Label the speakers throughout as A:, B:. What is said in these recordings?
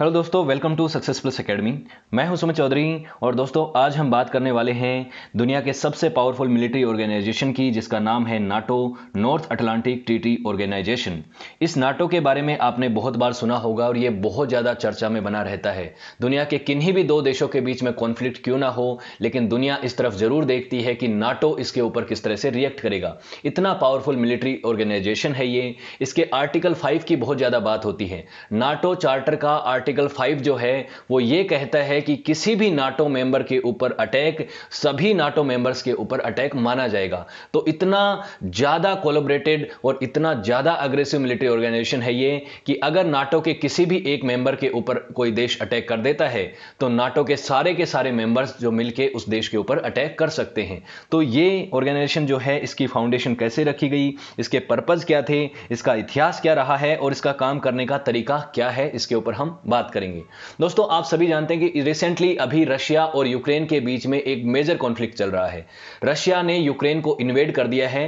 A: hello दोस्तों welcome to success plus academy मैं हूं सुमित चौधरी और दोस्तों आज हम बात करने वाले हैं दुनिया के सबसे पावरफुल मिलिट्री ऑर्गेनाइजेशन की जिसका नाम है NATO North Atlantic Treaty Organization इस नाटो के बारे में आपने बहुत बार सुना होगा और ये बहुत ज़्यादा चर्चा में बना रहता है दुनिया के किन्हीं भी दो देशों के बीच में कॉन्फ्लिक्ट क्यों ना हो लेकिन दुनिया इस तरफ ज़रूर देखती है कि नाटो इसके ऊपर किस तरह से रिएक्ट करेगा इतना पावरफुल मिलिट्री ऑर्गेनाइजेशन है ये इसके आर्टिकल फाइव की बहुत ज़्यादा बात होती है नाटो चार्टर का आर्ट आर्टिकल फाइव जो है वो ये कहता है कि किसी भी नाटो मेंबर के ऊपर अटैक सभी नाटो मेंबर्स के ऊपर अटैक माना जाएगा तो इतना ज़्यादा कोलोबरेटेड और इतना ज़्यादा अग्रेसिव मिलिट्री ऑर्गेनाइजेशन है ये कि अगर नाटो के किसी भी एक मेंबर के ऊपर कोई देश अटैक कर देता है तो नाटो के सारे के सारे मेंबर्स जो मिलकर उस देश के ऊपर अटैक कर सकते हैं तो ये ऑर्गेनाइजेशन जो है इसकी फाउंडेशन कैसे रखी गई इसके पर्पज़ क्या थे इसका इतिहास क्या रहा है और इसका काम करने का तरीका क्या है इसके ऊपर हम बात बात करेंगे दोस्तों आप सभी जानते हैं कि रिसेंटली अभी रशिया और यूक्रेन के बीच में एक मेजर कॉन्फ्लिक्ट चल रहा है रशिया ने यूक्रेन को इन्वेड कर दिया है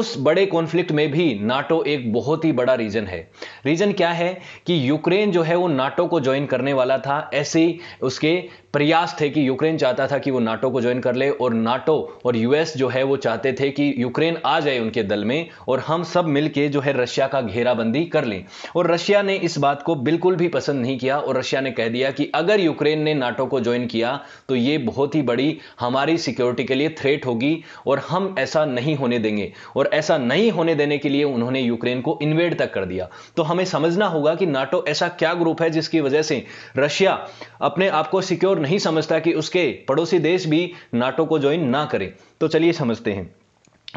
A: उस बड़े कॉन्फ्लिक्ट में भी नाटो एक बहुत ही बड़ा रीजन है रीजन क्या है कि यूक्रेन जो है वो नाटो को ज्वाइन करने वाला था ऐसे उसके प्रयास थे कि यूक्रेन चाहता था कि वो नाटो को ज्वाइन कर ले और नाटो और यूएस जो है वो चाहते थे कि यूक्रेन आ जाए उनके दल में और हम सब मिलके जो है रशिया का घेराबंदी कर लें और रशिया ने इस बात को बिल्कुल भी पसंद नहीं किया और रशिया ने कह दिया कि अगर यूक्रेन ने नाटो को ज्वाइन किया तो ये बहुत ही बड़ी हमारी सिक्योरिटी के लिए थ्रेट होगी और हम ऐसा नहीं होने देंगे और ऐसा नहीं होने देने के लिए उन्होंने यूक्रेन को इन्वेड तक कर दिया तो हमें समझना होगा कि नाटो ऐसा क्या ग्रुप है जिसकी वजह से रशिया अपने आप को सिक्योर नहीं समझता कि उसके पड़ोसी देश भी नाटो को ज्वाइन ना करें तो चलिए समझते हैं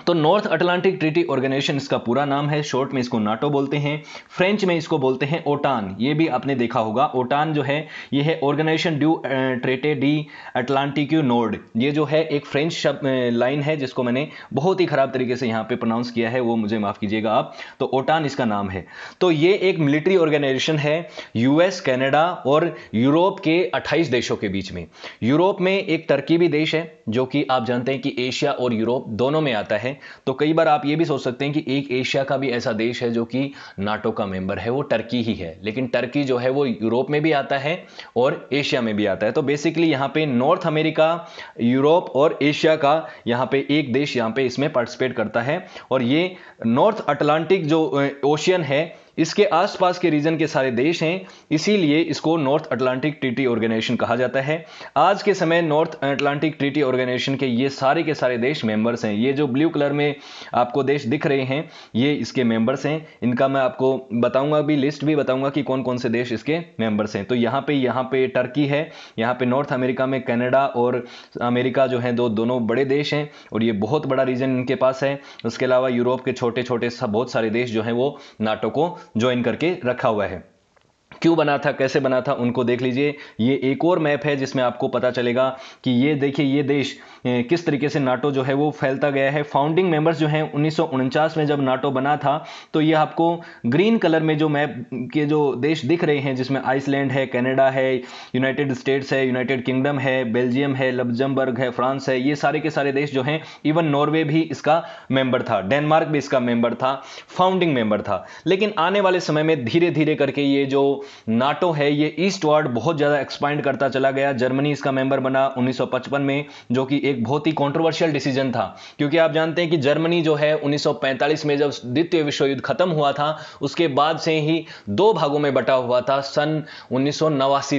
A: तो नॉर्थ अटलांटिक ट्रीटी ऑर्गेनाइजेशन इसका पूरा नाम है शॉर्ट में इसको नाटो बोलते हैं फ्रेंच में इसको बोलते हैं ओटान ये भी आपने देखा होगा ओटान जो है ये है ऑर्गेनाइजेशन ड्यू ट्रेटे डी अटलांटिक्यू नोर्ड ये जो है एक फ्रेंच शब्द लाइन है जिसको मैंने बहुत ही ख़राब तरीके से यहाँ पे प्रोनाउंस किया है वो मुझे माफ़ कीजिएगा आप तो ओटान इसका नाम है तो ये एक मिलिट्री ऑर्गेनाइजेशन है यूएस कैनेडा और यूरोप के अट्ठाईस देशों के बीच में यूरोप में एक टर्की भी देश है जो कि आप जानते हैं कि एशिया और यूरोप दोनों में आता है है तो कई बार आप ये भी सोच सकते हैं कि एक एशिया का भी ऐसा देश है जो कि नाटो का मेंबर है वो टर्की ही है लेकिन टर्की जो है वो यूरोप में भी आता है और एशिया में भी आता है तो बेसिकली यहाँ पे नॉर्थ अमेरिका यूरोप और एशिया का यहाँ पे एक देश यहाँ पे इसमें पार्टिसिपेट करता है और ये नॉर्थ अटलांटिक जो ओशियन है इसके आसपास के रीजन के सारे देश हैं इसीलिए इसको नॉर्थ अटलांटिक ट्रीटी ऑर्गेनाइजेशन कहा जाता है आज के समय नॉर्थ अटलांटिक ट्रीटी ऑर्गेनाइजेशन के ये सारे के सारे देश मेंबर्स हैं ये जो ब्लू कलर में आपको देश दिख रहे हैं ये इसके मेंबर्स हैं इनका मैं आपको बताऊंगा भी लिस्ट भी बताऊंगा कि कौन कौन से देश इसके मेंबर्स हैं तो यहाँ पे यहाँ पे टर्की है यहाँ पे नॉर्थ अमेरिका में कैनेडा और अमेरिका जो है दो दोनों बड़े देश हैं और ये बहुत बड़ा रीजन इनके पास है उसके अलावा यूरोप के छोटे छोटे बहुत सारे देश जो हैं वो नाटो को ज्वाइन करके रखा हुआ है क्यों बना था कैसे बना था उनको देख लीजिए ये एक और मैप है जिसमें आपको पता चलेगा कि ये देखिए ये देश किस तरीके से नाटो जो है वो फैलता गया है फाउंडिंग मेंबर्स जो हैं उन्नीस में जब नाटो बना था तो ये आपको ग्रीन कलर में जो मैप के जो देश दिख रहे हैं जिसमें आइसलैंड है कनाडा है यूनाइटेड स्टेट्स है यूनाइटेड किंगडम है बेल्जियम है लब्जमबर्ग है फ्रांस है ये सारे के सारे देश जो हैं इवन नॉर्वे भी इसका मेंबर था डेनमार्क भी इसका मेंबर था फाउंडिंग मेंबर था लेकिन आने वाले समय में धीरे धीरे करके ये जो नाटो है ये ईस्ट वार्ड बहुत ज़्यादा एक्सपाइंड करता चला गया जर्मनी इसका मेंबर बना उन्नीस में जो कि एक एक बहुत ही कॉन्ट्रोवर्शियल डिसीजन था क्योंकि आप जानते हैं कि जर्मनी जो है 1945 में जब द्वितीय विश्व युद्ध खत्म हुआ था उसके बाद से ही दो भागों में बटा हुआ था सन उन्नीस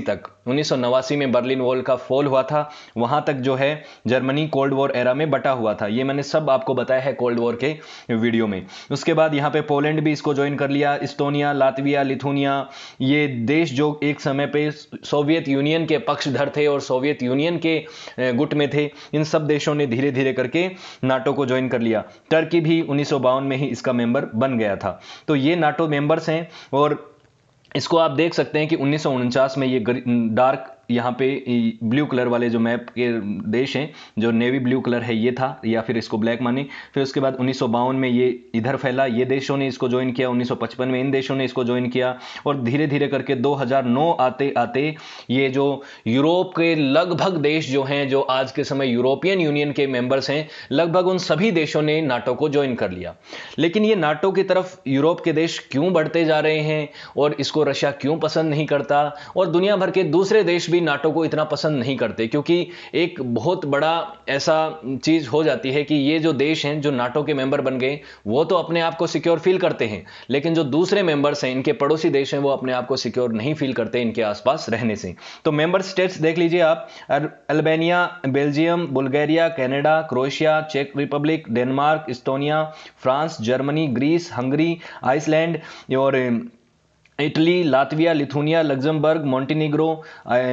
A: तक उन्नीस में बर्लिन वॉल का फॉल हुआ था वहाँ तक जो है जर्मनी कोल्ड वॉर एरा में बटा हुआ था ये मैंने सब आपको बताया है कोल्ड वॉर के वीडियो में उसके बाद यहाँ पे पोलैंड भी इसको ज्वाइन कर लिया इस्टोनिया लातविया लिथुनिया ये देश जो एक समय पे सोवियत यूनियन के पक्षधर थे और सोवियत यूनियन के गुट में थे इन सब देशों ने धीरे धीरे करके नाटो को ज्वाइन कर लिया टर्की भी उन्नीस में ही इसका मेंबर बन गया था तो ये नाटो मेंबर्स हैं और इसको आप देख सकते हैं कि उन्नीस में ये डार्क यहाँ पे ब्लू कलर वाले जो मैप के देश हैं जो नेवी ब्लू कलर है ये था या फिर इसको ब्लैक माने फिर उसके बाद उन्नीस में ये इधर फैला ये देशों ने इसको ज्वाइन किया 1955 में इन देशों ने इसको ज्वाइन किया और धीरे धीरे करके 2009 आते आते ये जो यूरोप के लगभग देश जो हैं जो आज के समय यूरोपियन यूनियन के मेंबर्स हैं लगभग उन सभी देशों ने नाटो को ज्वाइन कर लिया लेकिन ये नाटो की तरफ यूरोप के देश क्यों बढ़ते जा रहे हैं और इसको रशिया क्यों पसंद नहीं करता और दुनिया भर के दूसरे देश भी भी नाटो को इतना पसंद नहीं करते क्योंकि एक बहुत बड़ा ऐसा चीज़ हो जाती है कि ये जो देश हैं जो नाटो के मेंबर बन गए वो तो अपने आप को सिक्योर फील करते हैं लेकिन जो दूसरे मेंबर्स हैं इनके पड़ोसी देश हैं वो अपने आप को सिक्योर नहीं फील करते इनके आसपास रहने से तो मेंबर स्टेट्स देख लीजिए आप Albania Belgium Bulgaria Canada Croatia चेक Republic Denmark Estonia France Germany Greece Hungary Iceland और Italy Latvia Lithuania Luxembourg Montenegro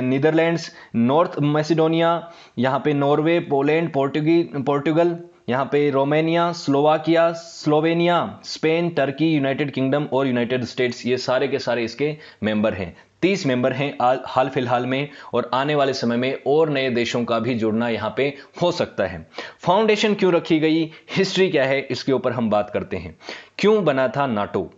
A: Netherlands North Macedonia यहाँ पे नॉर्वे पोलैंड पोर्टुगी पोर्टुगल यहाँ पे Romania Slovakia Slovenia Spain Turkey United Kingdom और United States ये सारे के सारे इसके मेंबर हैं तीस मेंबर हैं हाल फिलहाल में और आने वाले समय में और नए देशों का भी जुड़ना यहाँ पे हो सकता है फाउंडेशन क्यों रखी गई हिस्ट्री क्या है इसके ऊपर हम बात करते हैं क्यों बना था नाटो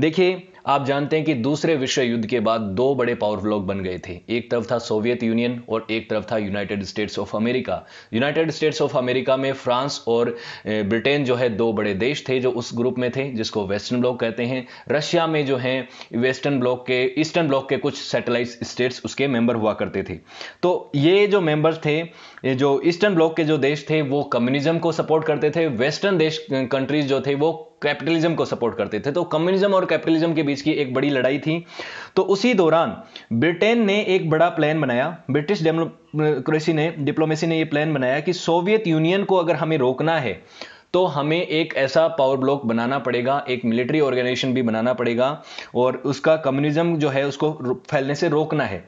A: देखिए आप जानते हैं कि दूसरे विश्व युद्ध के बाद दो बड़े पावर ब्लॉक बन गए थे एक तरफ था सोवियत यूनियन और एक तरफ था United States of America United States of America में फ्रांस और ब्रिटेन जो है दो बड़े देश थे जो उस ग्रुप में थे जिसको वेस्टर्न ब्लॉक कहते हैं रशिया में जो है वेस्टर्न ब्लॉक के ईस्टर्न ब्लॉक के कुछ सेटेलाइट स्टेट्स उसके मेंबर हुआ करते थे तो ये जो मेंबर थे जो ईस्टर्न ब्लॉक के जो देश थे वो कम्युनिज्म को सपोर्ट करते थे वेस्टर्न देश कंट्रीज जो थे वो कैपिटलिज्म को सपोर्ट करते थे तो कम्युनिज्म और कैपिटलिज्म के बीच की एक बड़ी लड़ाई थी तो उसी दौरान ब्रिटेन ने एक बड़ा प्लान बनाया ब्रिटिश डेमोक्रेसी ने डिप्लोमेसी ने यह प्लान बनाया कि सोवियत यूनियन को अगर हमें रोकना है तो हमें एक ऐसा पावर ब्लॉक बनाना पड़ेगा एक मिलिट्री ऑर्गेनाइजेशन भी बनाना पड़ेगा और उसका कम्युनिज्म जो है उसको फैलने से रोकना है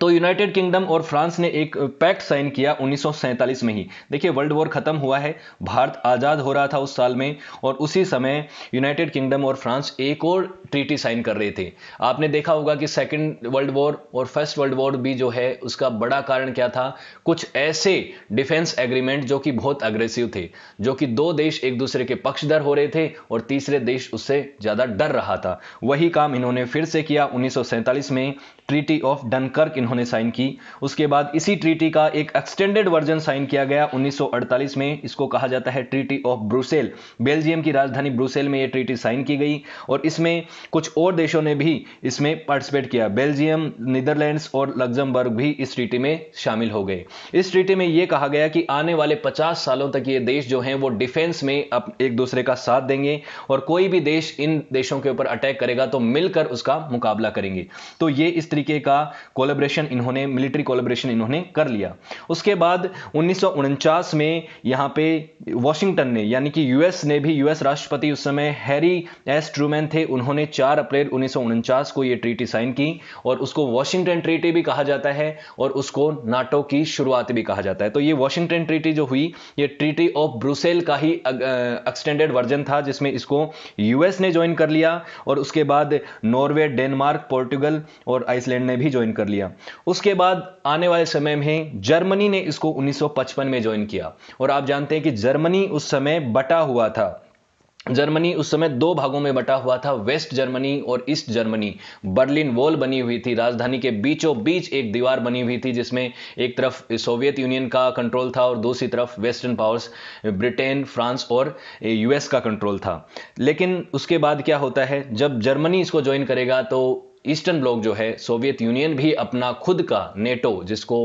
A: तो यूनाइटेड किंगडम और फ्रांस ने एक पैक्ट साइन किया उन्नीस में ही देखिए वर्ल्ड वॉर खत्म हुआ है भारत आज़ाद हो रहा था उस साल में और उसी समय यूनाइटेड किंगडम और फ्रांस एक और ट्रीटी साइन कर रहे थे आपने देखा होगा कि सेकेंड वर्ल्ड वॉर और फर्स्ट वर्ल्ड वॉर भी जो है उसका बड़ा कारण क्या था कुछ ऐसे डिफेंस एग्रीमेंट जो कि बहुत अग्रेसिव थे जो कि दो देश एक दूसरे के पक्षधर हो रहे थे और तीसरे देश उससे ज़्यादा डर रहा था वही काम इन्होंने फिर से किया उन्नीस में ट्रीटी ऑफ डनकर्क इन्होंने साइन की उसके बाद इसी ट्रीटी का एक एक्सटेंडेड वर्जन साइन किया गया 1948 में इसको कहा जाता है ट्रीटी ऑफ ब्रुसेल बेल्जियम की राजधानी ब्रुसेल में ये ट्रीटी साइन की गई और इसमें कुछ और देशों ने भी इसमें पार्टिसिपेट किया बेल्जियम नीदरलैंड्स और लग्जमबर्ग भी इस ट्रीटी में शामिल हो गए इस ट्रीटी में यह कहा गया कि आने वाले पचास सालों तक ये देश जो हैं वो डिफेंस में एक दूसरे का साथ देंगे और कोई भी देश इन देशों के ऊपर अटैक करेगा तो मिलकर उसका मुकाबला करेंगे तो ये इस तरीके का कोलेब्रेशन इन्होंने मिलिट्री कोलेब्रेशन इन्होंने कर लिया उसके बाद उन्नीस में यहाँ पे वॉशिंगटन ने यानी कि यूएस ने भी यूएस राष्ट्रपति उस समय हैरी एस ट्रूमैन थे उन्होंने 4 अप्रैल उन्नीस को ये ट्रीटी साइन की और उसको वॉशिंगटन ट्रीटी भी कहा जाता है और उसको नाटो की शुरुआत भी कहा जाता है तो ये वॉशिंगटन ट्रीटी जो हुई ये ट्रीटी ऑफ ब्रुसेल का ही एक्सटेंडेड वर्जन था जिसमें इसको यूएस ने ज्वाइन कर लिया और उसके बाद नॉर्वे डेनमार्क पोर्टुगल और आइस आइसलैंड ने भी ज्वाइन कर लिया उसके बाद आने वाले समय में जर्मनी ने इसको 1955 में ज्वाइन किया और आप जानते हैं कि जर्मनी उस समय बटा हुआ था जर्मनी उस समय दो भागों में बटा हुआ था वेस्ट जर्मनी और ईस्ट जर्मनी बर्लिन वॉल बनी हुई थी राजधानी के बीचों बीच एक दीवार बनी हुई थी जिसमें एक तरफ सोवियत यूनियन का कंट्रोल था और दूसरी तरफ वेस्टर्न पावर्स ब्रिटेन फ्रांस और यूएस का कंट्रोल था लेकिन उसके बाद क्या होता है जब जर्मनी इसको ज्वाइन करेगा तो ईस्टर्न ब्लॉक जो है सोवियत यूनियन भी अपना खुद का नेटो जिसको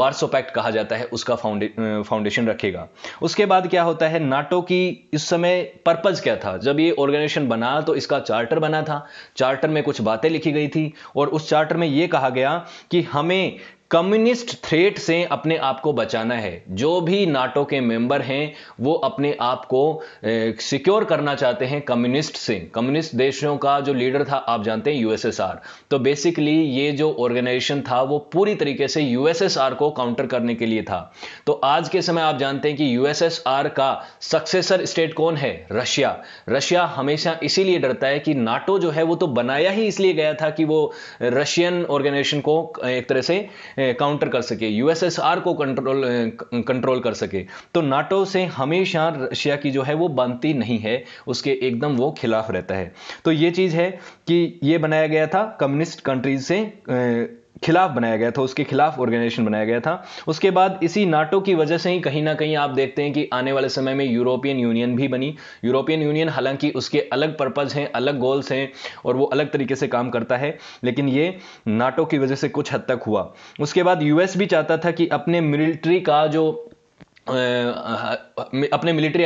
A: वार्सो पैक्ट कहा जाता है उसका फाउंडे फाउंडेशन रखेगा उसके बाद क्या होता है नाटो की इस समय पर्पज़ क्या था जब ये ऑर्गेनाइजेशन बना तो इसका चार्टर बना था चार्टर में कुछ बातें लिखी गई थी और उस चार्टर में ये कहा गया कि हमें कम्युनिस्ट थ्रेट से अपने आप को बचाना है जो भी नाटो के मेंबर हैं वो अपने आप को सिक्योर करना चाहते हैं कम्युनिस्ट से कम्युनिस्ट देशों का जो लीडर था आप जानते हैं यूएसएसआर तो बेसिकली ये जो ऑर्गेनाइजेशन था वो पूरी तरीके से यूएसएसआर को काउंटर करने के लिए था तो आज के समय आप जानते हैं कि यूएसएसआर का सक्सेसर स्टेट कौन है रशिया रशिया हमेशा इसीलिए डरता है कि नाटो जो है वो तो बनाया ही इसलिए गया था कि वो रशियन ऑर्गेनाइजेशन को एक तरह से काउंटर कर सके यूएसएसआर को कंट्रोल कंट्रोल कर सके तो नाटो से हमेशा रशिया की जो है वो बनती नहीं है उसके एकदम वो खिलाफ रहता है तो ये चीज़ है कि ये बनाया गया था कम्युनिस्ट कंट्रीज से खिलाफ बनाया गया था उसके खिलाफ ऑर्गेनाइजेशन बनाया गया था उसके बाद इसी नाटो की वजह से ही कहीं ना कहीं आप देखते हैं कि आने वाले समय में यूरोपियन यूनियन भी बनी यूरोपियन यूनियन हालांकि उसके अलग पर्पज़ हैं अलग गोल्स हैं और वो अलग तरीके से काम करता है लेकिन ये नाटो की वजह से कुछ हद तक हुआ उसके बाद यूएस भी चाहता था कि अपने मिलिट्री का जो अपने मिलिट्री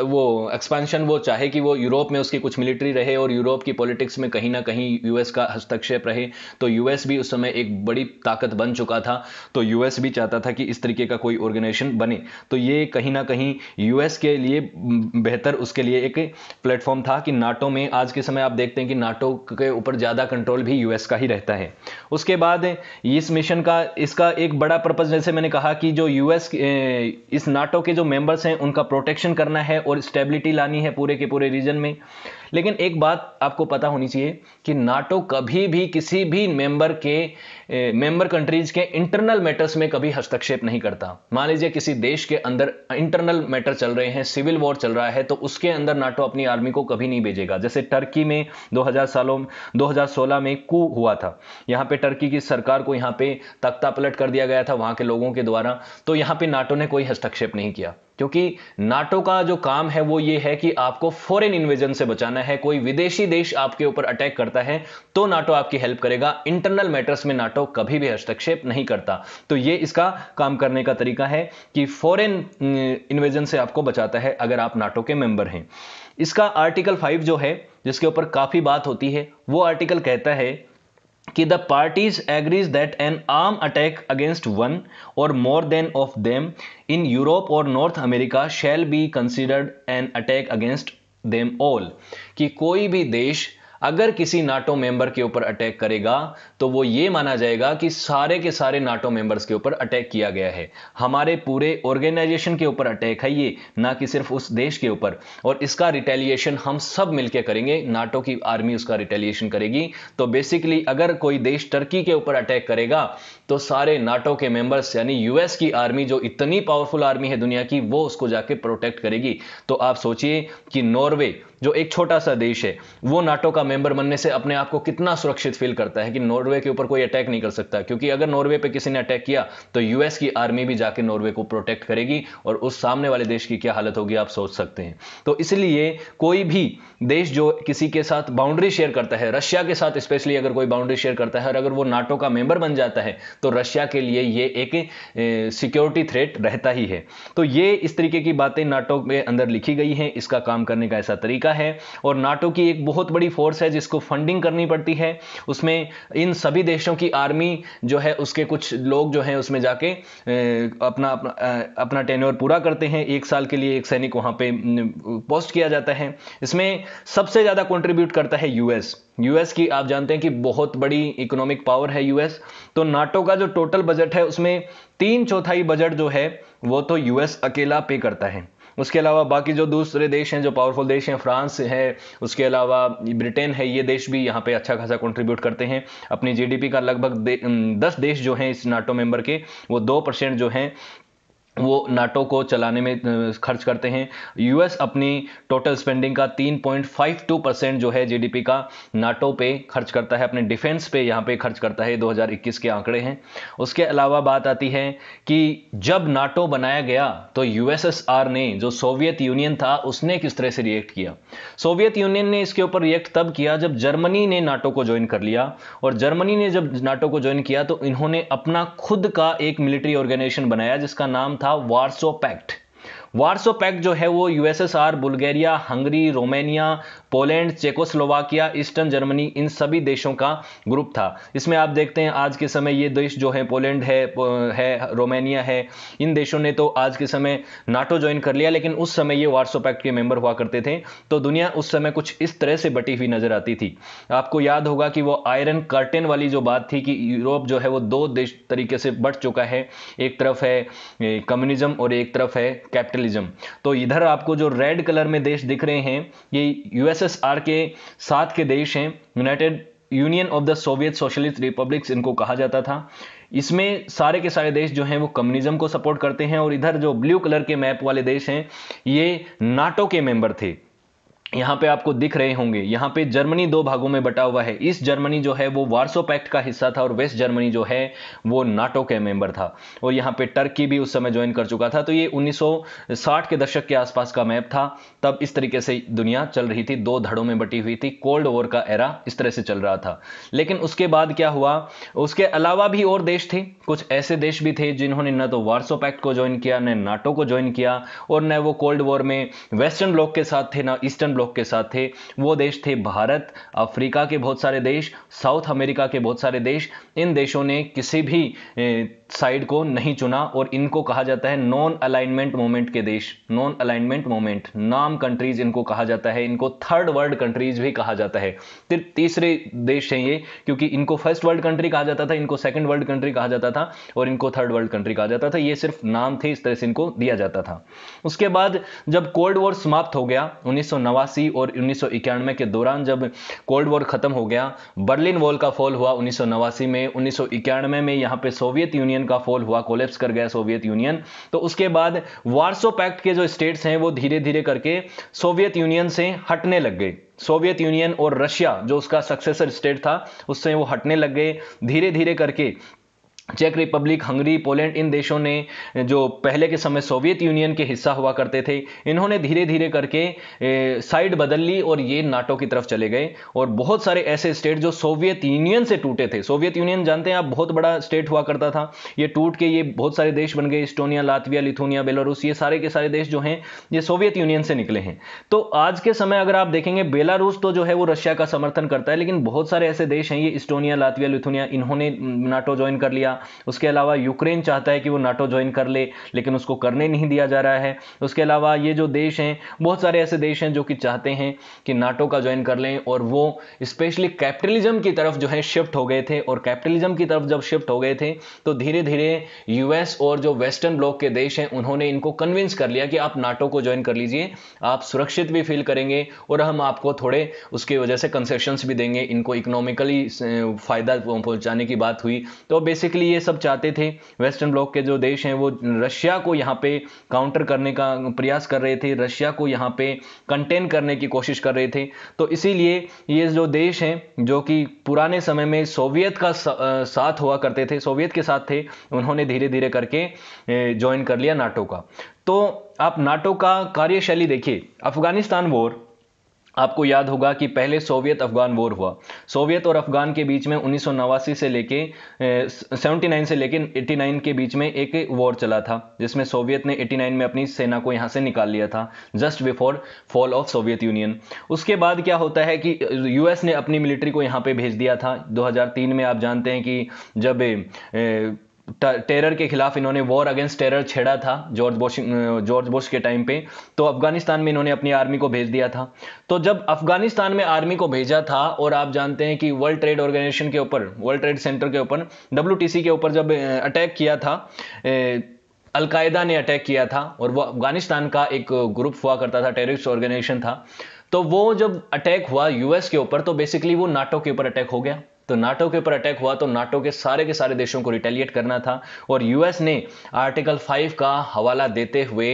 A: वो एक्सपेंशन वो चाहे कि वो यूरोप में उसकी कुछ मिलिट्री रहे और यूरोप की पॉलिटिक्स में कहीं ना कहीं यूएस का हस्तक्षेप रहे तो यूएस भी उस समय एक बड़ी ताकत बन चुका था तो यूएस भी चाहता था कि इस तरीके का कोई ऑर्गेनाइजेशन बने तो ये कहीं ना कहीं यूएस के लिए बेहतर उसके लिए एक प्लेटफॉर्म था कि नाटो में आज के समय आप देखते हैं कि नाटो के ऊपर ज़्यादा कंट्रोल भी यूएस का ही रहता है उसके बाद इस मिशन का इसका एक बड़ा पर्पज़ जैसे मैंने कहा कि जो यूएस इस नाटो के जो मेम्बर्स हैं उनका प्रोटेक्शन करना है और स्टेबिलिटी लानी है पूरे के पूरे रीजन में लेकिन एक बात आपको पता होनी चाहिए कि नाटो कभी भी किसी भी मेंबर के मेंबर कंट्रीज के इंटरनल मैटर्स में कभी हस्तक्षेप नहीं करता मान लीजिए किसी देश के अंदर इंटरनल मैटर चल रहे हैं सिविल वॉर चल रहा है तो उसके अंदर नाटो अपनी आर्मी को कभी नहीं भेजेगा जैसे टर्की में 2000 सालों 2016 में कू हुआ था यहां पे टर्की की सरकार को यहां पे तख्ता पलट कर दिया गया था वहां के लोगों के द्वारा तो यहां पे नाटो ने कोई हस्तक्षेप नहीं किया क्योंकि नाटो का जो काम है वो ये है कि आपको फॉरेन इन्वेजन से बचाना करना है कोई विदेशी देश आपके ऊपर अटैक करता है तो नाटो आपकी हेल्प करेगा इंटरनल मैटर्स में नाटो कभी भी हस्तक्षेप नहीं करता तो ये इसका काम करने का तरीका है कि फॉरेन इन्वेजन अं, से आपको बचाता है अगर आप नाटो के मेंबर हैं इसका आर्टिकल फाइव जो है जिसके ऊपर काफी बात होती है वो आर्टिकल कहता है कि the parties agrees that an arm attack against one और more than of them in Europe और North America shall be considered an attack against them all कि कोई भी देश अगर किसी नाटो मेंबर के ऊपर अटैक करेगा तो वो ये माना जाएगा कि सारे के सारे नाटो मेंबर्स के ऊपर अटैक किया गया है हमारे पूरे ऑर्गेनाइजेशन के ऊपर अटैक है ये ना कि सिर्फ उस देश के ऊपर और इसका रिटेलिएशन हम सब मिलकर करेंगे नाटो की आर्मी उसका रिटेलिएशन करेगी तो बेसिकली अगर कोई देश टर्की के ऊपर अटैक करेगा तो सारे नाटो के मेंबर्स यानी यूएस की आर्मी जो इतनी पावरफुल आर्मी है दुनिया की वो उसको जाके प्रोटेक्ट करेगी तो आप सोचिए कि नॉर्वे जो एक छोटा सा देश है वो नाटो का मेंबर बनने से अपने आप को कितना सुरक्षित फील करता है कि नॉर्वे नॉर्वे के ऊपर कोई अटैक नहीं कर सकता क्योंकि अगर नॉर्वे पे किसी ने अटैक किया तो यूएस की आर्मी भी जाकर नॉर्वे को प्रोटेक्ट करेगी और उस सामने वाले देश की क्या हालत होगी आप सोच सकते हैं तो इसलिए कोई भी देश जो किसी के साथ बाउंड्री शेयर करता है रशिया के साथ स्पेशली अगर कोई बाउंड्री शेयर करता है और अगर वो नाटो का मेंबर बन जाता है तो रशिया के लिए ये एक सिक्योरिटी थ्रेट रहता ही है तो ये इस तरीके की बातें नाटो के अंदर लिखी गई हैं इसका काम करने का ऐसा तरीका है और नाटो की एक बहुत बड़ी फोर्स है जिसको फंडिंग करनी पड़ती है उसमें इन सभी देशों की आर्मी जो है उसके कुछ लोग जो हैं उसमें जाके अपना अपना अपना टेन्योर पूरा करते हैं एक साल के लिए एक सैनिक वहाँ पे पोस्ट किया जाता है इसमें सबसे ज़्यादा कंट्रीब्यूट करता है यूएस यूएस की आप जानते हैं कि बहुत बड़ी इकोनॉमिक पावर है यूएस तो नाटो का जो टोटल बजट है उसमें तीन चौथाई बजट जो है वो तो यूएस अकेला पे करता है उसके अलावा बाकी जो दूसरे देश हैं जो पावरफुल देश हैं फ्रांस है उसके अलावा ब्रिटेन है ये देश भी यहाँ पे अच्छा खासा कंट्रीब्यूट करते हैं अपनी जीडीपी का लगभग दे, दस देश जो हैं इस नाटो मेंबर के वो दो परसेंट जो हैं वो नाटो को चलाने में खर्च करते हैं यूएस अपनी टोटल स्पेंडिंग का 3.52 परसेंट जो है जीडीपी का नाटो पे खर्च करता है अपने डिफेंस पे यहाँ पे खर्च करता है 2021 के आंकड़े हैं उसके अलावा बात आती है कि जब नाटो बनाया गया तो यूएसएसआर ने जो सोवियत यूनियन था उसने किस तरह से रिएक्ट किया सोवियत यूनियन ने इसके ऊपर रिएक्ट तब किया जब जर्मनी ने नाटो को ज्वाइन कर लिया और जर्मनी ने जब नाटो को ज्वाइन किया तो इन्होंने अपना खुद का एक मिलिट्री ऑर्गेनाइजेशन बनाया जिसका नाम था वार्सो पैक्ट वार्सो पैक्ट जो है वो USSR Bulgaria Hungary Romania Poland Czechoslovakia eastern Germany इन सभी देशों का ग्रुप था इसमें आप देखते हैं आज के समय ये देश जो है पोलैंड है है रोमानिया है इन देशों ने तो आज के समय नाटो ज्वाइन कर लिया लेकिन उस समय ये वार्सो पैक्ट के मेंबर हुआ करते थे तो दुनिया उस समय कुछ इस तरह से बटी हुई नजर आती थी आपको याद होगा कि वो आयरन कर्टेन वाली जो बात थी कि यूरोप जो है वो दो देश तरीके से बट चुका है एक तरफ है कम्युनिज्म और एक तरफ है कैपिटल नेशनलिज्म तो इधर आपको जो रेड कलर में देश दिख रहे हैं ये यूएसएसआर के साथ के देश हैं United Union of the Soviet Socialist Republics इनको कहा जाता था इसमें सारे के सारे देश जो हैं वो कम्युनिज्म को सपोर्ट करते हैं और इधर जो ब्लू कलर के मैप वाले देश हैं ये नाटो के मेंबर थे यहाँ पे आपको दिख रहे होंगे यहाँ पे जर्मनी दो भागों में बटा हुआ है ईस्ट जर्मनी जो है वो वार्सो पैक्ट का हिस्सा था और वेस्ट जर्मनी जो है वो नाटो के मेंबर था और यहाँ पे टर्की भी उस समय ज्वाइन कर चुका था तो ये 1960 के दशक के आसपास का मैप था तब इस तरीके से दुनिया चल रही थी दो धड़ों में बटी हुई थी कोल्ड वॉर का एरा इस तरह से चल रहा था लेकिन उसके बाद क्या हुआ उसके अलावा भी और देश थे कुछ ऐसे देश भी थे जिन्होंने न तो वार्सो पैक्ट को ज्वाइन किया न नाटो को ज्वाइन किया और न वो कोल्ड वॉर में वेस्टर्न ब्लॉक के साथ थे ना ईस्टर्न ब्लॉक के साथ थे वो देश थे भारत अफ्रीका के बहुत सारे देश साउथ अमेरिका के बहुत सारे देश इन देशों ने किसी भी साइड को नहीं चुना और इनको कहा जाता है नॉन अलाइनमेंट मूवमेंट के देश non alignment movement NAM countries इनको कहा जाता है इनको थर्ड वर्ल्ड कंट्रीज भी कहा जाता है फिर तीसरे देश हैं ये क्योंकि इनको फर्स्ट वर्ल्ड कंट्री कहा जाता था इनको सेकंड वर्ल्ड कंट्री कहा जाता था और इनको थर्ड वर्ल्ड कंट्री कहा जाता था ये सिर्फ नाम थे इस तरह से इनको दिया जाता था उसके बाद जब कोल्ड वॉर समाप्त हो गया उन्नीस और उन्नीस के दौरान जब कोल्ड वॉर खत्म हो गया बर्लिन वॉल का फॉल हुआ उन्नीस में उन्नीस में यहाँ पे सोवियत यूनियन का फॉल हुआ कोलेप्स कर गया सोवियत यूनियन तो उसके बाद वार्सो पैक्ट के जो स्टेट्स हैं वो धीरे धीरे करके सोवियत यूनियन से हटने लग गए सोवियत यूनियन और रशिया जो उसका सक्सेसर स्टेट था उससे वो हटने लग गए धीरे धीरे करके चेक रिपब्लिक हंगरी पोलैंड इन देशों ने जो पहले के समय सोवियत यूनियन के हिस्सा हुआ करते थे इन्होंने धीरे धीरे करके साइड बदल ली और ये नाटो की तरफ चले गए और बहुत सारे ऐसे स्टेट जो सोवियत यूनियन से टूटे थे सोवियत यूनियन जानते हैं आप बहुत बड़ा स्टेट हुआ करता था ये टूट के ये बहुत सारे देश बन गए इस्टोनिया लातविया लिथोनिया बेलारूस ये सारे के सारे देश जो हैं ये सोवियत यूनियन से निकले हैं तो आज के समय अगर आप देखेंगे बेलारूस तो जो है वो रशिया का समर्थन करता है लेकिन बहुत सारे ऐसे देश हैं ये इस्टोनिया लातविया लिथोनिया इन्होंने नाटो ज्वाइन कर लिया उसके अलावा यूक्रेन चाहता है कि वो नाटो ज्वाइन कर ले लेकिन उसको करने नहीं दिया जा रहा है उसके अलावा ये जो देश हैं बहुत सारे ऐसे देश हैं जो कि चाहते हैं कि नाटो का ज्वाइन कर लें और वो स्पेशली कैपिटलिज्म की तरफ जो है शिफ्ट हो गए थे और कैपिटलिज्म की तरफ जब शिफ्ट हो गए थे तो धीरे धीरे यूएस और जो वेस्टर्न ब्लॉक के देश हैं उन्होंने इनको कन्विंस कर लिया कि आप नाटो को ज्वाइन कर लीजिए आप सुरक्षित भी फील करेंगे और हम आपको थोड़े उसकी वजह से कंसेशंस भी देंगे इनको इकोनॉमिकली फ़ायदा पहुंचाने की बात हुई तो बेसिकली बेसिकली ये सब चाहते थे वेस्टर्न ब्लॉक के जो देश हैं वो रशिया को यहाँ पे काउंटर करने का प्रयास कर रहे थे रशिया को यहाँ पे कंटेन करने की कोशिश कर रहे थे तो इसीलिए ये जो देश हैं जो कि पुराने समय में सोवियत का साथ हुआ करते थे सोवियत के साथ थे उन्होंने धीरे धीरे करके ज्वाइन कर लिया नाटो का तो आप नाटो का कार्यशैली देखिए अफगानिस्तान वॉर आपको याद होगा कि पहले सोवियत अफगान वॉर हुआ सोवियत और अफगान के बीच में उन्नीस से लेके 79 से लेके 89 के बीच में एक वॉर चला था जिसमें सोवियत ने 89 में अपनी सेना को यहाँ से निकाल लिया था just before fall of Soviet Union उसके बाद क्या होता है कि यूएस ने अपनी मिलिट्री को यहाँ पे भेज दिया था 2003 में आप जानते हैं कि जब टेरर के खिलाफ इन्होंने वॉर अगेंस्ट टेरर छेड़ा था जॉर्ज बुश जॉर्ज बोश के टाइम पे तो अफगानिस्तान में इन्होंने अपनी आर्मी को भेज दिया था तो जब अफगानिस्तान में आर्मी को भेजा था और आप जानते हैं कि वर्ल्ड ट्रेड ऑर्गेनाइजेशन के ऊपर वर्ल्ड ट्रेड सेंटर के ऊपर डब्ल्यू के ऊपर जब अटैक किया था अलकायदा ने अटैक किया था और वो अफगानिस्तान का एक ग्रुप हुआ करता था टेररिस्ट ऑर्गेनाइजेशन था तो वो जब अटैक हुआ यूएस के ऊपर तो बेसिकली वो नाटो के ऊपर अटैक हो गया तो नाटो के ऊपर अटैक हुआ तो नाटो के सारे के सारे देशों को रिटेलिएट करना था और यूएस ने आर्टिकल 5 का हवाला देते हुए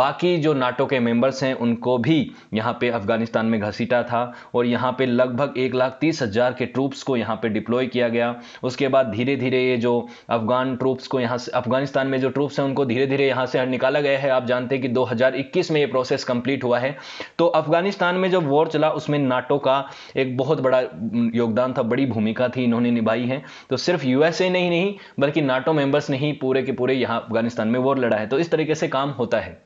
A: बाकी जो नाटो के मेंबर्स हैं उनको भी यहाँ पे अफगानिस्तान में घसीटा था और यहाँ पे लगभग एक लाख तीस हज़ार के ट्रूप्स को यहाँ पे डिप्लॉय किया गया उसके बाद धीरे धीरे ये जो अफगान ट्रूप्स को यहाँ से अफगानिस्तान में जो ट्रूप्स हैं उनको धीरे धीरे यहाँ से निकाला गया है आप जानते हैं कि दो में ये प्रोसेस कंप्लीट हुआ है तो अफगानिस्तान में जब वॉर चला उसमें नाटो का एक बहुत बड़ा योगदान था बड़ी भूमिका भूमिका थी इन्होंने निभाई है तो सिर्फ यूएसए ने ही नहीं बल्कि नाटो मेंबर्स ने ही पूरे के पूरे यहां अफगानिस्तान में वॉर लड़ा है तो इस तरीके से काम होता है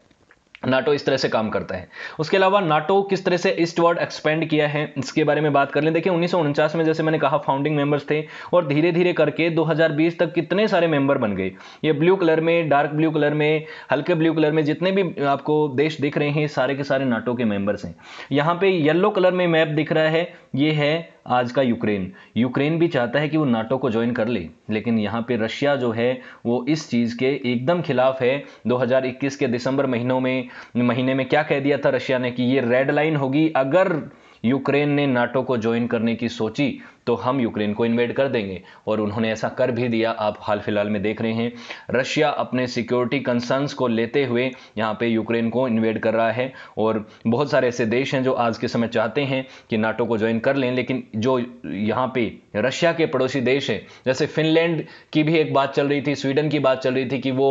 A: नाटो इस तरह से काम करता है उसके अलावा नाटो किस तरह से ईस्टवर्ड एक्सपेंड किया है इसके बारे में बात कर लें देखिए उन्नीस में जैसे मैंने कहा फाउंडिंग मेंबर्स थे और धीरे धीरे करके 2020 तक कितने सारे मेंबर बन गए ये ब्लू कलर में डार्क ब्लू कलर में हल्के ब्लू कलर में जितने भी आपको देश दिख रहे हैं सारे के सारे नाटो के मेंबर्स हैं यहाँ पे येल्लो कलर में मैप दिख रहा है ये है आज का यूक्रेन यूक्रेन भी चाहता है कि वो नाटो को ज्वाइन कर ले लेकिन यहाँ पे रशिया जो है वो इस चीज़ के एकदम खिलाफ है 2021 के दिसंबर महीनों में महीने में क्या कह दिया था रशिया ने कि ये रेड लाइन होगी अगर यूक्रेन ने नाटो को ज्वाइन करने की सोची तो हम यूक्रेन को इन्वेड कर देंगे और उन्होंने ऐसा कर भी दिया आप हाल फिलहाल में देख रहे हैं रशिया अपने सिक्योरिटी कंसर्न्स को लेते हुए यहाँ पे यूक्रेन को इन्वेड कर रहा है और बहुत सारे ऐसे देश हैं जो आज के समय चाहते हैं कि नाटो को ज्वाइन कर लें लेकिन जो यहाँ पे रशिया के पड़ोसी देश हैं जैसे फिनलैंड की भी एक बात चल रही थी स्वीडन की बात चल रही थी कि वो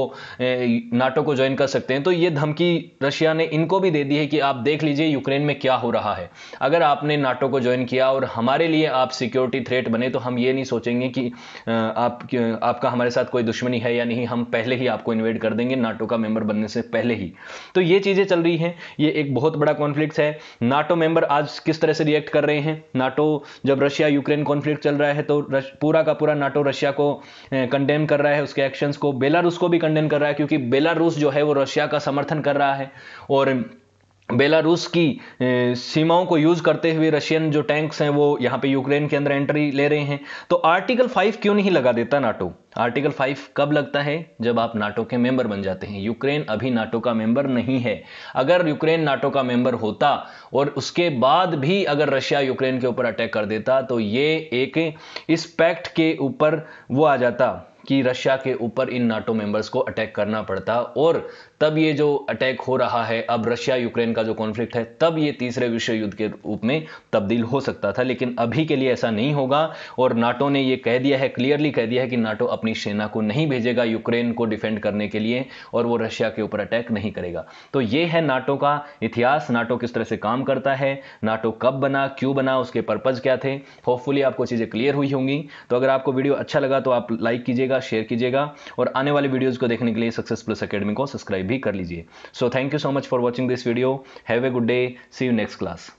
A: नाटो को ज्वाइन कर सकते हैं तो ये धमकी रशिया ने इनको भी दे दी है कि आप देख लीजिए यूक्रेन में क्या हो रहा है अगर आपने नाटो को ज्वाइन किया और हमारे लिए आप सिक्योर सिक्योरिटी थ्रेट बने तो हम ये नहीं सोचेंगे कि आप आपका हमारे साथ कोई दुश्मनी है या नहीं हम पहले ही आपको इन्वेट कर देंगे नाटो का मेंबर बनने से पहले ही तो ये चीज़ें चल रही हैं ये एक बहुत बड़ा कॉन्फ्लिक्ट है नाटो मेंबर आज किस तरह से रिएक्ट कर रहे हैं नाटो जब रशिया यूक्रेन कॉन्फ्लिक्ट चल रहा है तो पूरा का पूरा नाटो रशिया को कंडेम कर रहा है उसके एक्शंस को बेलारूस को भी कंडेम कर रहा है क्योंकि बेलारूस जो है वो रशिया का समर्थन कर रहा है और बेलारूस की सीमाओं को यूज़ करते हुए रशियन जो टैंक्स हैं वो यहाँ पे यूक्रेन के अंदर एंट्री ले रहे हैं तो आर्टिकल फाइव क्यों नहीं लगा देता नाटो आर्टिकल फाइव कब लगता है जब आप नाटो के मेंबर बन जाते हैं यूक्रेन अभी नाटो का मेंबर नहीं है अगर यूक्रेन नाटो का मेंबर होता और उसके बाद भी अगर रशिया यूक्रेन के ऊपर अटैक कर देता तो ये एक इस पैक्ट के ऊपर वो आ जाता कि रशिया के ऊपर इन नाटो मेंबर्स को अटैक करना पड़ता और तब ये जो अटैक हो रहा है अब रशिया यूक्रेन का जो कॉन्फ्लिक्ट है तब ये तीसरे विश्व युद्ध के रूप में तब्दील हो सकता था लेकिन अभी के लिए ऐसा नहीं होगा और नाटो ने ये कह दिया है क्लियरली कह दिया है कि नाटो अपनी सेना को नहीं भेजेगा यूक्रेन को डिफेंड करने के लिए और वो रशिया के ऊपर अटैक नहीं करेगा तो ये है नाटो का इतिहास नाटो किस तरह से काम करता है नाटो कब बना क्यों बना उसके पर्पज़ क्या थे होपफुली आपको चीज़ें क्लियर हुई होंगी तो अगर आपको वीडियो अच्छा लगा तो आप लाइक कीजिएगा कीजिएगा शेयर कीजिएगा और आने वाले वीडियोज़ को देखने के लिए सक्सेस प्लस अकेडमी को सब्सक्राइब भी कर लीजिए so thank you so much for watching this video have a good day see you next class